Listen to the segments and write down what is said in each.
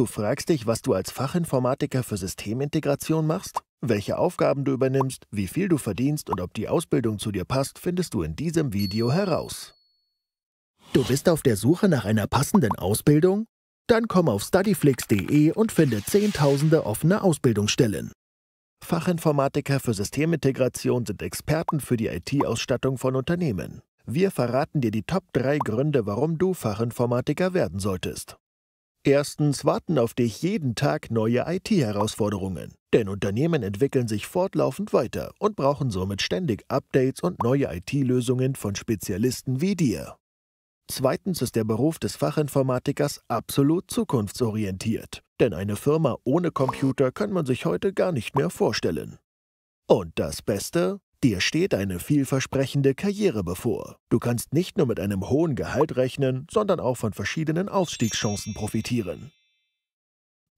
Du fragst dich, was du als Fachinformatiker für Systemintegration machst? Welche Aufgaben du übernimmst, wie viel du verdienst und ob die Ausbildung zu dir passt, findest du in diesem Video heraus. Du bist auf der Suche nach einer passenden Ausbildung? Dann komm auf studyflix.de und finde zehntausende offene Ausbildungsstellen. Fachinformatiker für Systemintegration sind Experten für die IT-Ausstattung von Unternehmen. Wir verraten dir die Top 3 Gründe, warum du Fachinformatiker werden solltest. Erstens warten auf dich jeden Tag neue IT-Herausforderungen, denn Unternehmen entwickeln sich fortlaufend weiter und brauchen somit ständig Updates und neue IT-Lösungen von Spezialisten wie dir. Zweitens ist der Beruf des Fachinformatikers absolut zukunftsorientiert, denn eine Firma ohne Computer kann man sich heute gar nicht mehr vorstellen. Und das Beste? Dir steht eine vielversprechende Karriere bevor. Du kannst nicht nur mit einem hohen Gehalt rechnen, sondern auch von verschiedenen Aufstiegschancen profitieren.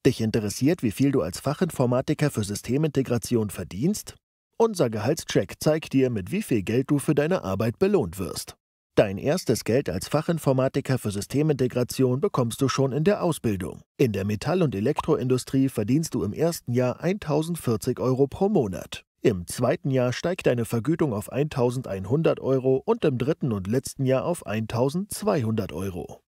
Dich interessiert, wie viel du als Fachinformatiker für Systemintegration verdienst? Unser Gehaltscheck zeigt dir, mit wie viel Geld du für deine Arbeit belohnt wirst. Dein erstes Geld als Fachinformatiker für Systemintegration bekommst du schon in der Ausbildung. In der Metall- und Elektroindustrie verdienst du im ersten Jahr 1040 Euro pro Monat. Im zweiten Jahr steigt deine Vergütung auf 1100 Euro und im dritten und letzten Jahr auf 1200 Euro.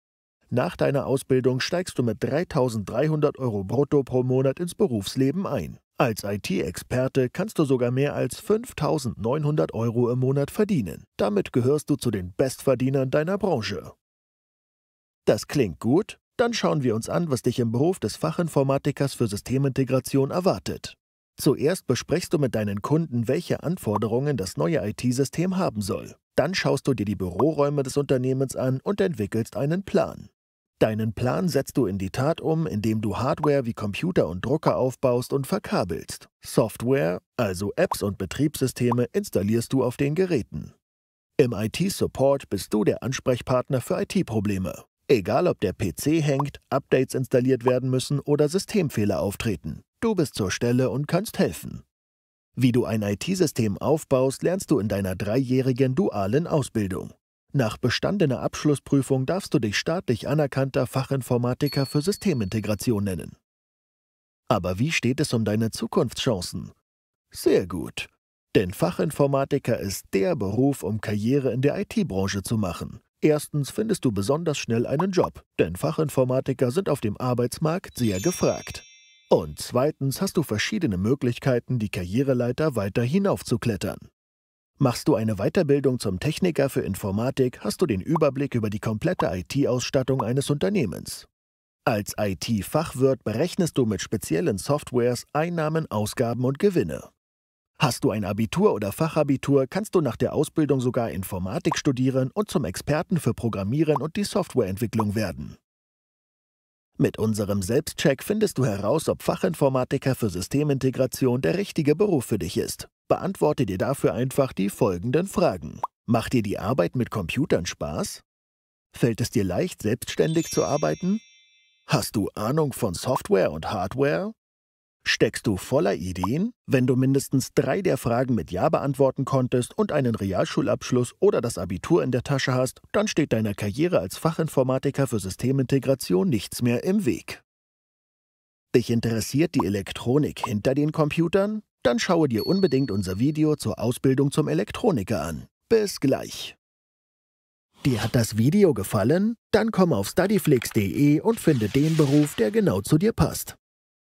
Nach deiner Ausbildung steigst du mit 3300 Euro brutto pro Monat ins Berufsleben ein. Als IT-Experte kannst du sogar mehr als 5900 Euro im Monat verdienen. Damit gehörst du zu den Bestverdienern deiner Branche. Das klingt gut? Dann schauen wir uns an, was dich im Beruf des Fachinformatikers für Systemintegration erwartet. Zuerst besprichst du mit deinen Kunden, welche Anforderungen das neue IT-System haben soll. Dann schaust du dir die Büroräume des Unternehmens an und entwickelst einen Plan. Deinen Plan setzt du in die Tat um, indem du Hardware wie Computer und Drucker aufbaust und verkabelst. Software, also Apps und Betriebssysteme, installierst du auf den Geräten. Im IT-Support bist du der Ansprechpartner für IT-Probleme. Egal ob der PC hängt, Updates installiert werden müssen oder Systemfehler auftreten. Du bist zur Stelle und kannst helfen. Wie du ein IT-System aufbaust, lernst du in deiner dreijährigen dualen Ausbildung. Nach bestandener Abschlussprüfung darfst du dich staatlich anerkannter Fachinformatiker für Systemintegration nennen. Aber wie steht es um deine Zukunftschancen? Sehr gut. Denn Fachinformatiker ist der Beruf, um Karriere in der IT-Branche zu machen. Erstens findest du besonders schnell einen Job, denn Fachinformatiker sind auf dem Arbeitsmarkt sehr gefragt. Und zweitens hast du verschiedene Möglichkeiten, die Karriereleiter weiter hinaufzuklettern. Machst du eine Weiterbildung zum Techniker für Informatik, hast du den Überblick über die komplette IT-Ausstattung eines Unternehmens. Als IT-Fachwirt berechnest du mit speziellen Softwares Einnahmen, Ausgaben und Gewinne. Hast du ein Abitur oder Fachabitur, kannst du nach der Ausbildung sogar Informatik studieren und zum Experten für Programmieren und die Softwareentwicklung werden. Mit unserem Selbstcheck findest du heraus, ob Fachinformatiker für Systemintegration der richtige Beruf für dich ist. Beantworte dir dafür einfach die folgenden Fragen. Macht dir die Arbeit mit Computern Spaß? Fällt es dir leicht, selbstständig zu arbeiten? Hast du Ahnung von Software und Hardware? Steckst du voller Ideen? Wenn du mindestens drei der Fragen mit Ja beantworten konntest und einen Realschulabschluss oder das Abitur in der Tasche hast, dann steht deiner Karriere als Fachinformatiker für Systemintegration nichts mehr im Weg. Dich interessiert die Elektronik hinter den Computern? Dann schaue dir unbedingt unser Video zur Ausbildung zum Elektroniker an. Bis gleich! Dir hat das Video gefallen? Dann komm auf studyflix.de und finde den Beruf, der genau zu dir passt.